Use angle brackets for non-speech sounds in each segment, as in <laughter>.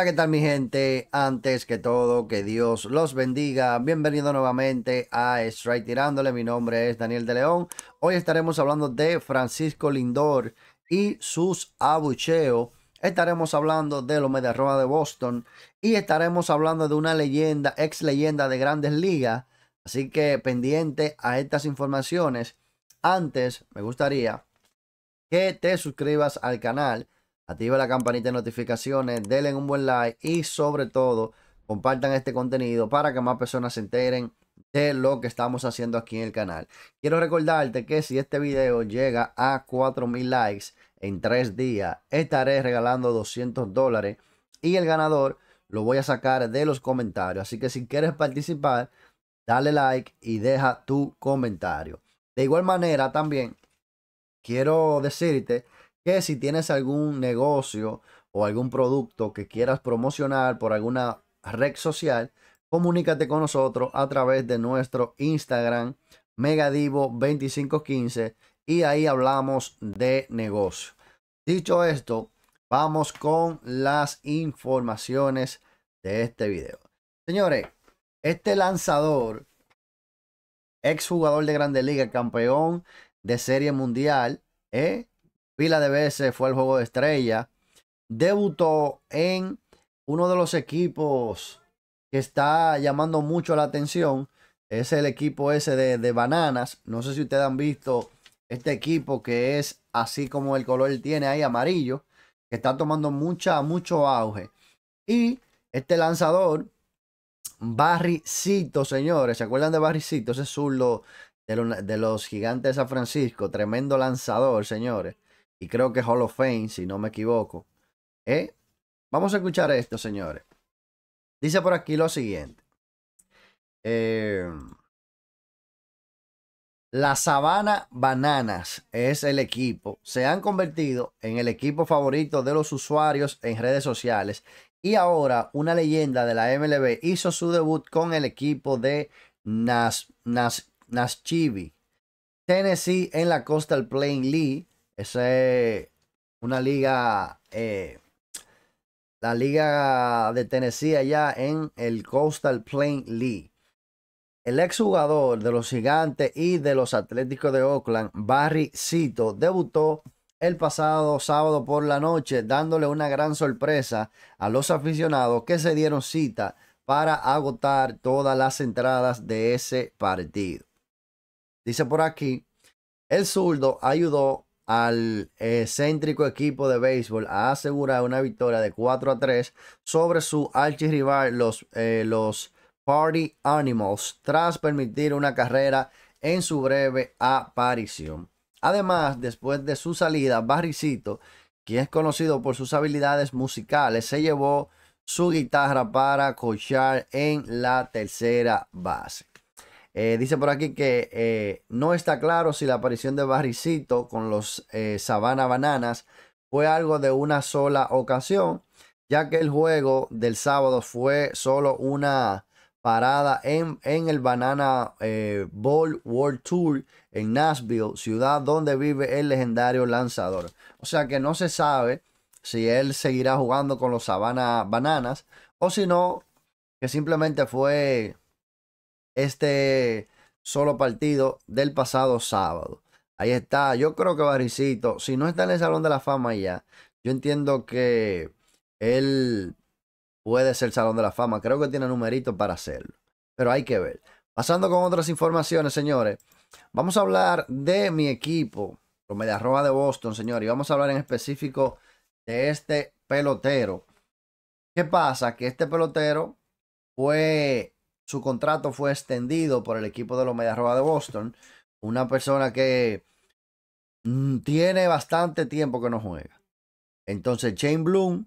Hola, ¿qué tal mi gente? Antes que todo, que Dios los bendiga. Bienvenido nuevamente a Strike Tirándole. Mi nombre es Daniel de León. Hoy estaremos hablando de Francisco Lindor y sus abucheos. Estaremos hablando de los Media Roma de Boston y estaremos hablando de una leyenda, ex leyenda de grandes ligas. Así que pendiente a estas informaciones. Antes, me gustaría que te suscribas al canal activa la campanita de notificaciones, denle un buen like y sobre todo compartan este contenido para que más personas se enteren de lo que estamos haciendo aquí en el canal. Quiero recordarte que si este video llega a 4000 likes en 3 días, estaré regalando 200 dólares y el ganador lo voy a sacar de los comentarios. Así que si quieres participar, dale like y deja tu comentario. De igual manera también quiero decirte que si tienes algún negocio o algún producto que quieras promocionar por alguna red social, comunícate con nosotros a través de nuestro Instagram megadivo2515 y ahí hablamos de negocio. Dicho esto, vamos con las informaciones de este video. Señores, este lanzador, Ex jugador de grande liga. campeón de Serie Mundial, ¿eh? pila de veces, fue el juego de estrella. Debutó en uno de los equipos que está llamando mucho la atención. Es el equipo ese de, bananas. No sé si ustedes han visto este equipo que es así como el color tiene ahí amarillo, que está tomando mucha, mucho auge. Y este lanzador, Barricito, señores, ¿se acuerdan de Barricito? Ese zurdo de, de los gigantes de San Francisco, tremendo lanzador, señores y creo que Hall of Fame, si no me equivoco. ¿Eh? Vamos a escuchar esto, señores. Dice por aquí lo siguiente. Em, la Sabana Bananas es el equipo. Se han convertido en el equipo favorito de los usuarios en redes sociales. Y ahora una leyenda de la MLB hizo su debut con el equipo de Nas, Tennessee en la Coastal Plain League esa es una liga, eh, la liga de Tennessee allá en el Coastal Plain League. El exjugador de los Gigantes y de los Atléticos de Oakland, Barry Cito, debutó el pasado sábado por la noche, dándole una gran sorpresa a los aficionados que se dieron cita para agotar todas las entradas de ese partido. Dice por aquí, el zurdo ayudó al excéntrico equipo de béisbol a asegurar una victoria de 4 a 3 sobre su archirrival, los, eh, los Party Animals, tras permitir una carrera en su breve aparición. Además, después de su salida, Barricito, quien es conocido por sus habilidades musicales, se llevó su guitarra para cochar en la tercera base. Eh, dice por aquí que eh, no está claro si la aparición de Barricito con los eh, Sabana Bananas fue algo de una sola ocasión, ya que el juego del sábado fue solo una parada en, en el Banana Ball World Tour en Nashville, ciudad donde vive el legendario lanzador. O sea que no se sabe si él seguirá jugando con los Sabana Bananas o si no, que simplemente fue este solo partido del pasado sábado. Ahí está, yo creo que Barricito, si no está en el Salón de la Fama ya, yo entiendo que él puede ser Salón de la Fama, creo que tiene numerito para hacerlo, pero hay que ver. Pasando con otras informaciones, señores, vamos a hablar de mi equipo, los arroba de Boston, señores, y vamos a hablar en específico de este pelotero. ¿Qué pasa? Que este pelotero fue su contrato fue extendido por el equipo de los Medias Rojas de Boston. Una persona que mm, tiene bastante tiempo que no juega. Entonces, Shane Bloom,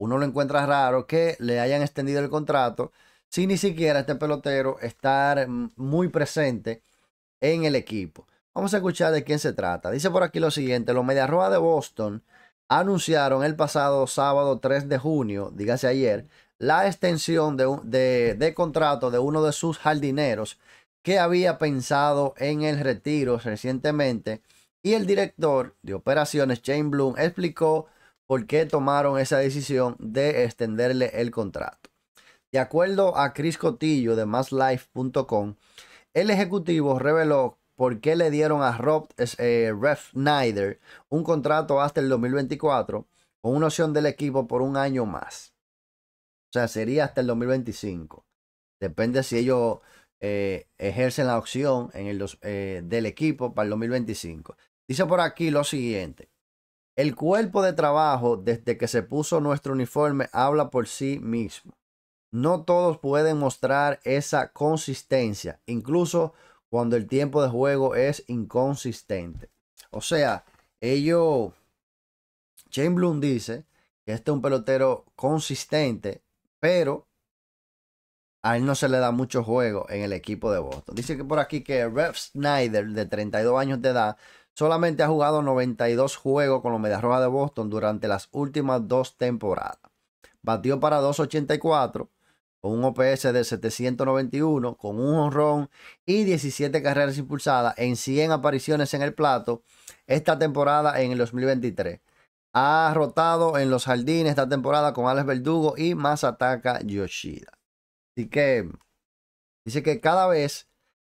uno lo encuentra raro que le hayan extendido el contrato sin ni siquiera este pelotero estar mm, muy presente en el equipo. Vamos a escuchar de quién se trata. Dice por aquí lo siguiente, los Medias Rojas de Boston anunciaron el pasado sábado 3 de junio, dígase ayer, la extensión de, contrato de uno de sus jardineros que había pensado en el retiro recientemente y el director de operaciones, jane Bloom, explicó por qué tomaron esa decisión de extenderle el contrato. De acuerdo a Chris Cotillo de MassLife.com, el ejecutivo reveló por qué le dieron a Rob eh, Ref Snyder un contrato hasta el 2024 con una opción del equipo por un año más. O sea, sería hasta el 2025. Depende si ellos eh, ejercen la opción en el, eh, del equipo para el 2025. Dice por aquí lo siguiente. El cuerpo de trabajo, desde que se puso nuestro uniforme, habla por sí mismo. No todos pueden mostrar esa consistencia, incluso cuando el tiempo de juego es inconsistente. O sea, ellos, Shane Bloom dice que este es un pelotero consistente pero a él no se le da mucho juego en el equipo de Boston. Dice que por aquí que Rev Snyder, de 32 años de edad, solamente ha jugado 92 juegos con los Medias Rojas de Boston durante las últimas dos temporadas. Batió para 284 con un OPS de 791, con un honrón y 17 carreras impulsadas en 100 apariciones en el plato esta temporada en el 2023 ha rotado en los jardines esta temporada con Alex Verdugo y más ataca Yoshida. Así que dice que cada vez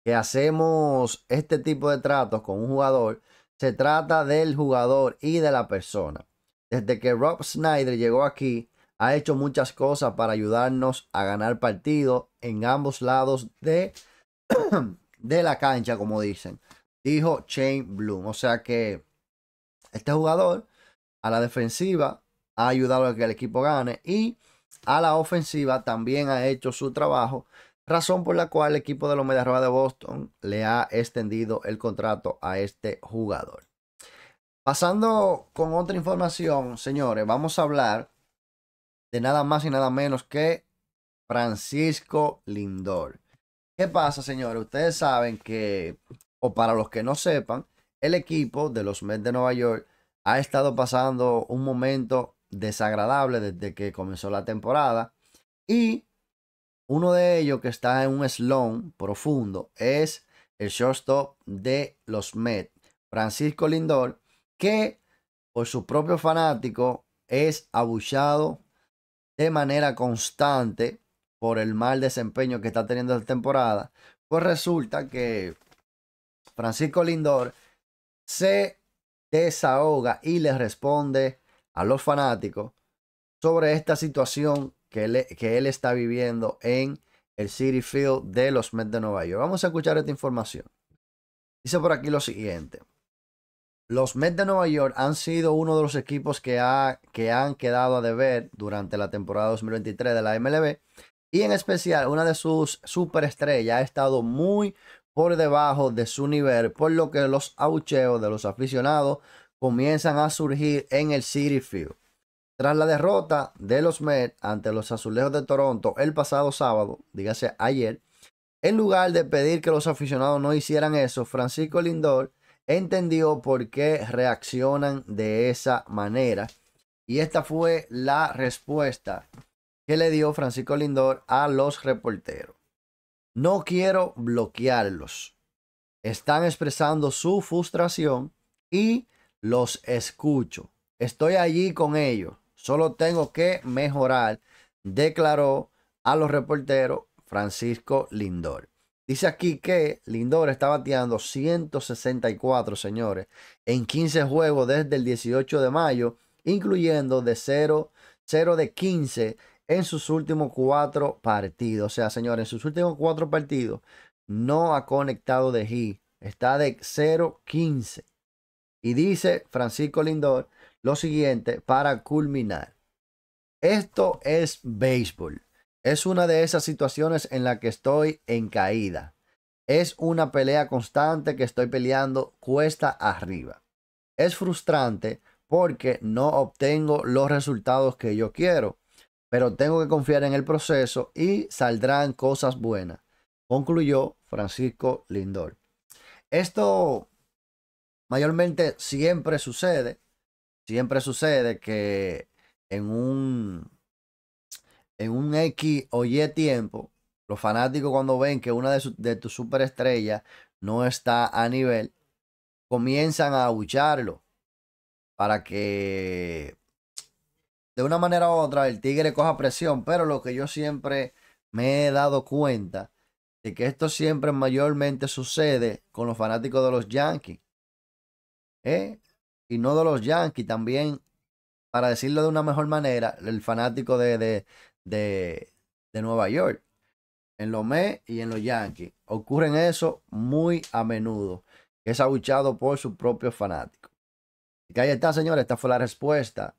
que hacemos este tipo de tratos con un jugador, se trata del jugador y de la persona. Desde que Rob Snyder llegó aquí, ha hecho muchas cosas para ayudarnos a ganar partido en ambos lados de, <clears throat> de la cancha, como dicen. Dijo Shane Bloom. O sea que este jugador a la defensiva, ha ayudado a que el equipo gane y a la ofensiva también ha hecho su trabajo, razón por la cual el equipo de los Medias Rojas de Boston le ha extendido el contrato a este jugador. Pasando con otra información, señores, vamos a hablar de nada más y nada menos que Francisco Lindor. ¿Qué pasa, señores? Ustedes saben que, o para los que no sepan, el equipo de los Mets de Nueva York ha estado pasando un momento desagradable desde que comenzó la temporada. Y uno de ellos que está en un slump profundo es el shortstop de los Mets, Francisco Lindor, que por su propio fanático es abusado de manera constante por el mal desempeño que está teniendo esta temporada. Pues resulta que Francisco Lindor se desahoga y le responde a los fanáticos sobre esta situación que, él está viviendo en el City Field de los Mets de Nueva York. Vamos a escuchar esta información. Dice por aquí lo siguiente. Los Mets de Nueva York han sido uno de los equipos que, que han quedado a deber durante la temporada 2023 de la MLB. Y en especial, una de sus superestrellas ha estado muy, por debajo de su nivel, por lo que los aucheos de los aficionados comienzan a surgir en el City Field. Tras la derrota de los Mets ante los Azulejos de Toronto el pasado sábado, dígase ayer, en lugar de pedir que los aficionados no hicieran eso, Francisco Lindor entendió por qué reaccionan de esa manera. Y esta fue la respuesta que le dio Francisco Lindor a los reporteros. No quiero bloquearlos. Están expresando su frustración y los escucho. Estoy allí con ellos. Solo tengo que mejorar, declaró a los reporteros Francisco Lindor. Dice aquí que Lindor está bateando 164, señores, en 15 juegos desde el 18 de mayo, incluyendo de 0, 0 de 15 en sus últimos cuatro partidos. O sea, señores, en sus últimos cuatro partidos no ha conectado de hit. Está de 0-15. Y dice Francisco Lindor lo siguiente para culminar. Esto es béisbol. Es una de esas situaciones en la que estoy en caída. Es una pelea constante que estoy peleando cuesta arriba. Es frustrante porque no obtengo los resultados que yo quiero pero tengo que confiar en el proceso y saldrán cosas buenas, concluyó Francisco Lindor. Esto mayormente siempre sucede, siempre sucede que en un, en un X o Y tiempo, los fanáticos cuando ven que una de, sus de tus superestrellas no está a nivel, comienzan a abucharlo para que de una manera u otra el Tigre coja presión, pero lo que yo siempre me he dado cuenta de que esto siempre mayormente sucede con los fanáticos de los Yankees. ¿eh? Y no de los Yankees, también, para decirlo de una mejor manera, el fanático de, de, de, de Nueva York. En los Mets y en los Yankees. Ocurren eso muy a menudo. Es abuchado por sus propios fanáticos. Y que ahí está, señores. Esta fue la respuesta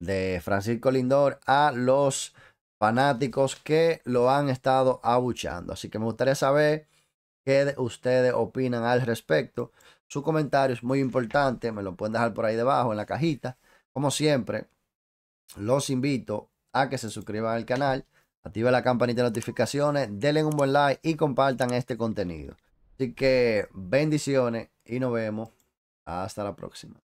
de Francisco Lindor a los fanáticos que lo han estado abuchando. Así que me gustaría saber qué ustedes opinan al respecto. Su comentario es muy importante, me lo pueden dejar por ahí debajo en la cajita. Como siempre, los invito a que se suscriban al canal, activen la campanita de notificaciones, denle un buen like y compartan este contenido. Así que bendiciones y nos vemos. Hasta la próxima.